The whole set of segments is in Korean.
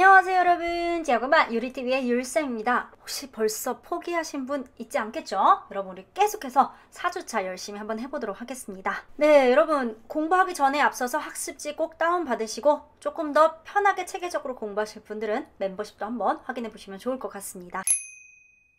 안녕하세요 여러분 제아고마 유리TV의 율쌤입니다 혹시 벌써 포기하신 분 있지 않겠죠? 여러분 우리 계속해서 4주차 열심히 한번 해보도록 하겠습니다 네 여러분 공부하기 전에 앞서서 학습지 꼭 다운받으시고 조금 더 편하게 체계적으로 공부하실 분들은 멤버십도 한번 확인해 보시면 좋을 것 같습니다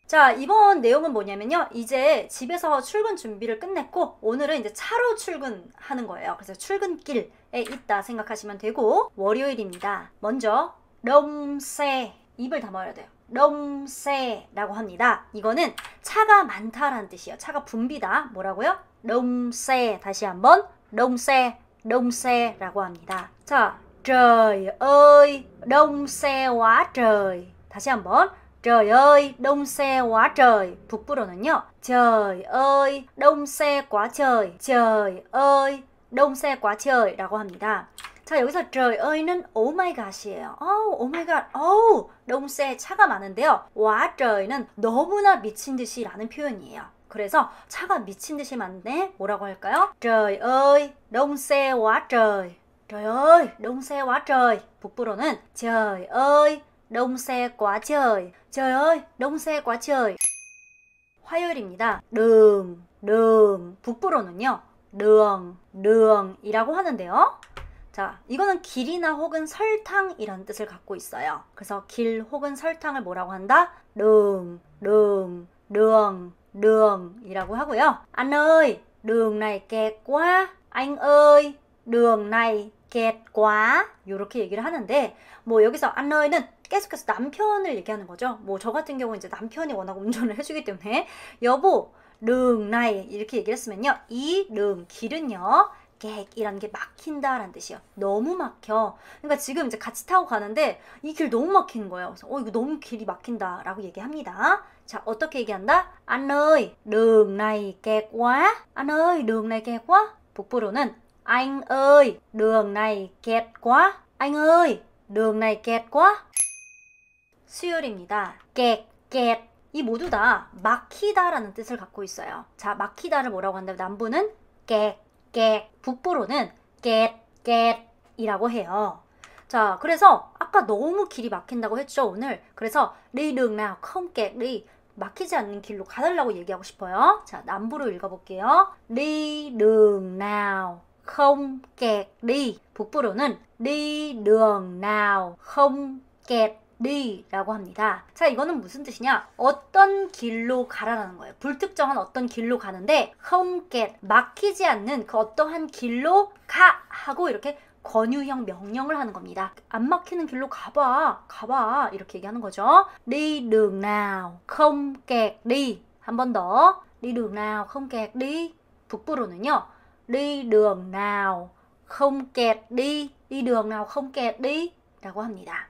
자 이번 내용은 뭐냐면요 이제 집에서 출근 준비를 끝냈고 오늘은 이제 차로 출근하는 거예요 그래서 출근길에 있다 생각하시면 되고 월요일입니다 먼저 럼세 입을 다물어야 돼요. 럼세라고 합니다. 이거는 차가 많다라는 뜻이에요. 차가 붐비다. 뭐라고요? 럼세 다시 한번 럼세 럼세라고 합니다. 자, trời ơi đông xe quá trời. 다시 한번 trời ơi đông xe quá trời. 북부로는요. trời ơi đông xe quá trời. trời ơi đông xe quá trời 라고 합니다. 자 여기서 저희는 oh my g o s 이에요 oh, oh my god, oh 롱세 차가 많은데요. 와저희는 너무나 미친 듯이 라는 표현이에요. 그래서 차가 미친 듯이 많네 뭐라고 할까요? 저희 ờ i ơ 세와 저희 저희 t r ờ 세와 저희 북부로는 저희 ờ i ơi, 롱세 quá trời. t 세 quá 화요일입니다. 릉, 릉. 북부로는요. 릉, 릉이라고 하는데요. 자, 이거는 길이나 혹은 설탕이란 뜻을 갖고 있어요. 그래서 길 혹은 설탕을 뭐라고 한다? 릉, 릉, 릉, 릉이라고 하고요. 안 n h ơ 나 đường n à 나 kẹt 이렇게 얘기를 하는데 뭐 여기서 안 n h 는 계속해서 남편을 얘기하는 거죠. 뭐 저 같은 경우는 이제 남편이 워낙 운전을 해주기 때문에 여보, 릉 나이 이렇게 얘기를 했으면요. 이릉 길은요. 계획이란게 막힌다라는 뜻이에요. 너무 막혀. 그러니까 지금 이제 같이 타고 가는데 이 길 너무 막히는 거예요. 그래서 어 이거 너무 길이 막힌다라고 얘기합니다. 자 어떻게 얘기한다? 안의 h ơi, đường này kẹt quá. a n đường này kẹt quá. 북부로는 Anh ơi, đường này kẹt quá. Anh ơi, đường này kẹt quá. 수요일입니다. kẹt, kẹt 이 모두 다 막히다라는 뜻을 갖고 있어요. 자, 막히다를 뭐라고 한다면 남부는 객, g 북부로는 g e 이라고 해요. 자, 그래서 아까 너무 길이 막힌다고 했죠, 오늘. 그래서 리릉나 컴객리 아, 막히지 않는 길로 가달라고 얘기하고 싶어요. 자, 남부로 읽어볼게요. 리릉나 컴객리 북부로는 리릉나 컴객리 리라고 합니다. 자, 이거는 무슨 뜻이냐? 어떤 길로 가라라는 거예요. 불특정한 어떤 길로 가는데 홈겟 막히지 않는 그 어떠한 길로 가 하고 이렇게 권유형 명령을 하는 겁니다. 안 막히는 길로 가봐, 가봐 이렇게 얘기하는 거죠. 리르 đường nào k h g k t đ 한번 더. 리르 đường nào k h g k t đ 북부로는요. 리르 đường nào k h g k t đi n g nào k h g k t đ 라고 합니다.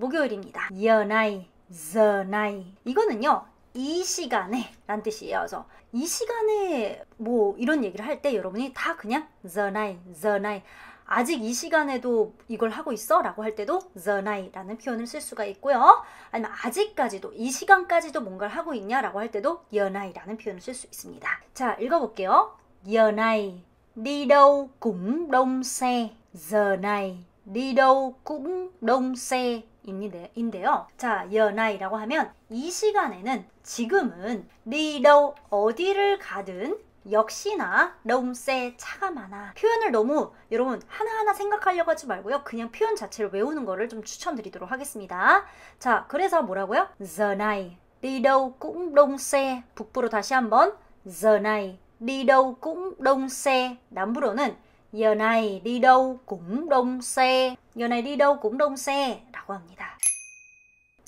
목요일입니다. y e 이 t 나이 이거는요. 이 시간에 란 뜻이에요. 그래서 이 시간에 뭐 이런 얘기를 할 때 여러분이 다 그냥 t 나이 t 나이 아직 이 시간에도 이걸 하고 있어? 라고 할 때도 the night라는 표현을 쓸 수가 있고요. 아니면 아직까지도, 이 시간까지도 뭔가를 하고 있냐? 라고 할 때도 y o u night라는 표현을 쓸 수 있습니다. 자, 읽어볼게요. y o u night, đi đâu cũng đông xe. Giờ này, đi đâu cũng đông xe. 인데요 자, 연아이라고 하면 이 시간에는 지금은 리로 어디를 가든 역시나 롬세 차가 많아 표현을 너무 여러분 하나하나 생각하려고 하지 말고요 그냥 표현 자체를 외우는 거를 좀 추천드리도록 하겠습니다 자 그래서 뭐라고요? The night đi đâu 북부로 다시 한번 The night đi đâu 남부로는 Giờ này đi đâu cũng đông xe. g này đi đâu cũng đông xe.라고 합니다.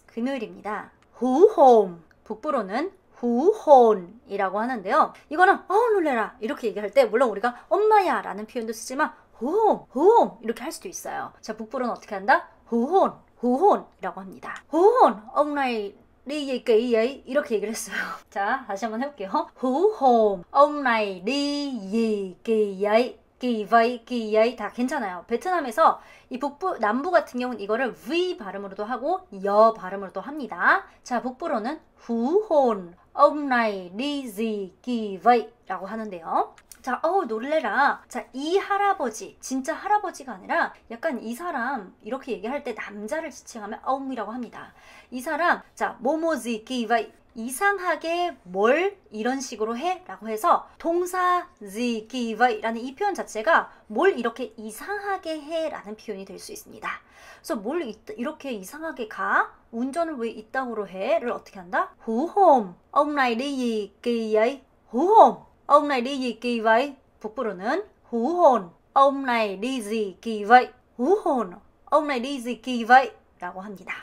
금요일입니다. 그 후홈 북부로는 후혼이라고 하는데요. 이거는 어 놀래라 이렇게 얘기할 때 물론 우리가 엄마야라는 표현도 쓰지만 후홈후홈 이렇게 할 수도 있어요. 자 북부로는 어떻게 한다? 후혼 후혼이라고 합니다. 후혼 엉나이 리 i 게이 kỳ 이렇게 얘기를 했어요. 자, 다시 한번 해볼게요. 후홈, ông 리 à 게이 i g 기 이바이 기 이아이 다 괜찮아요. 베트남에서 이 북부 남부 같은 경우는 이거를 V 발음으로도 하고 여 발음으로도 합니다. 자 북부로는 후혼 ông này đi g 라고 하는데요. 자, 어우, 놀래라. 자, 이 할아버지. 진짜 할아버지가 아니라 약간 이 사람, 이렇게 얘기할 때 남자를 지칭하면 어웅이라고 합니다. 이 사람, 자, 모모지 기와이. 이상하게 뭘 이런 식으로 해? 라고 해서 동사 지기바이 라는 이 표현 자체가 뭘 이렇게 이상하게 해? 라는 표현이 될 수 있습니다. 그래서 뭘 이, 이렇게 이상하게 가? 운전을 왜 이따구로 해? 를 어떻게 한다? 후홈 Ông n à 이 đi gì 이 ỳ vậy? Hú hồn Ông n 북부로는 hú hồn ô n 이 này đ 이 gì kỳ vậy? Hú hồn Ông 라고 합니다.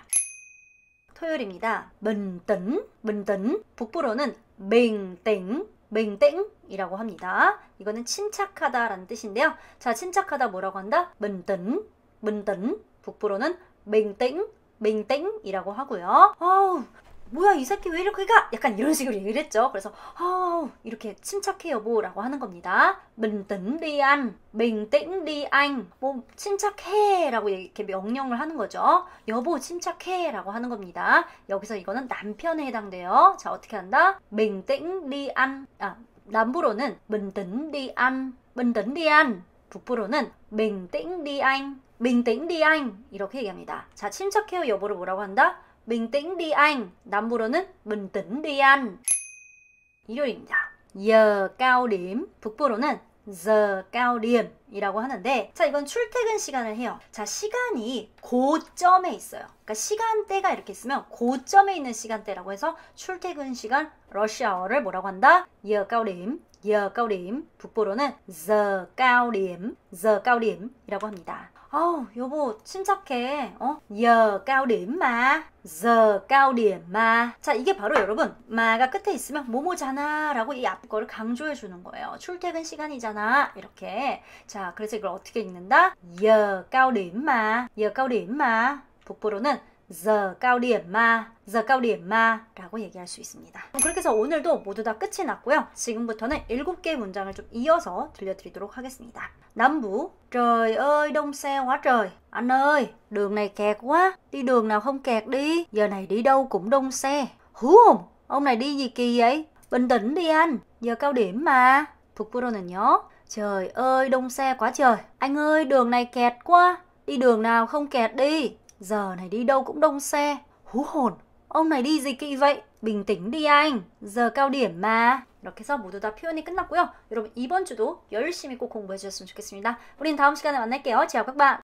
토요일입니다. 문든문든 북부로는 맹땡, 맹땡이라고 합니다. 이거는 침착하다라는 뜻인데요. 자, 침착하다 뭐라고 한다? 문든문든 북부로는 맹땡, 맹땡이라고 하고요. 아우, 뭐야 이 새끼 왜 이렇게 가? 약간 이런 식으로 얘기를 했죠. 그래서 아 이렇게 침착해 여보라고 하는 겁니다. 민땡디안, 민땡디안, 뭐 침착해라고 이렇게 명령을 하는 거죠. 여보 침착해라고 하는 겁니다. 여기서 이거는 남편에 해당돼요. 자 어떻게 한다? 민땡디안, 아 남부로는 민땡디안, 민땡디안, 북부로는 민땡디안, 민땡디안 이렇게 얘기합니다. 자 침착해요 여보를 뭐라고 한다? bình tĩnh đi anh. 남부로는 bình tĩnh đi anh. 일요일입니다. 여 i ờ cao điểm. 북부로는 giờ cao điểm 이라고 하는데 자 이건 출퇴근 시간을 해요. 자 시간이 고점에 있어요. 그러니까 시간대가 이렇게 있으면 고점에 있는 시간대라고 해서 출퇴근 시간 러시아어를 뭐라고 한다? 여 i ờ cao điểm. g cao điểm. 북부로는 giờ cao điểm. giờ cao điểm 이라고 합니다. 어우 여보 침착해 어? 여 cao 마 giờ cao đ i 자 이게 바로 여러분 마가 끝에 있으면 뭐뭐잖아 라고 이앞 거를 강조해 주는 거예요 출퇴근 시간이잖아 이렇게 자 그래서 이걸 어떻게 읽는다 여 cao điểm mà 여 cao đ i 북부로는 giờ cao điểm mà giờ cao điểm mà 얘기할 수 있습니다. 그렇게 해서 오늘도 모두 다 끝이 났고요. 지금부터는 일곱 개 문장을 좀 이어서 들려드리도록 하겠습니다. 남부 Trời ơi đông xe quá trời Anh ơi đường này kẹt quá Đi đường nào không kẹt đi Giờ này đi đâu cũng đông xe Hú không Ông này đi gì kỳ vậy Bình tĩnh đi anh Giờ cao điểm mà 북부로는요 Trời ơi đông xe quá trời Anh ơi đường này kẹt quá Đi đường nào không kẹt đi Giờ này đi đâu cũng đông xe. Hú hồn, ông này đi gì kỵ vậy? bình tĩnh đi anh. Giờ cao điểm mà. 이렇게 해서 모두 다 표현이 끝났고요. 여러분 이번 주도 열심히 꼭 공부해 주셨으면 좋겠습니다. 우린 다음 시간에 만날게요. Chào các bạn.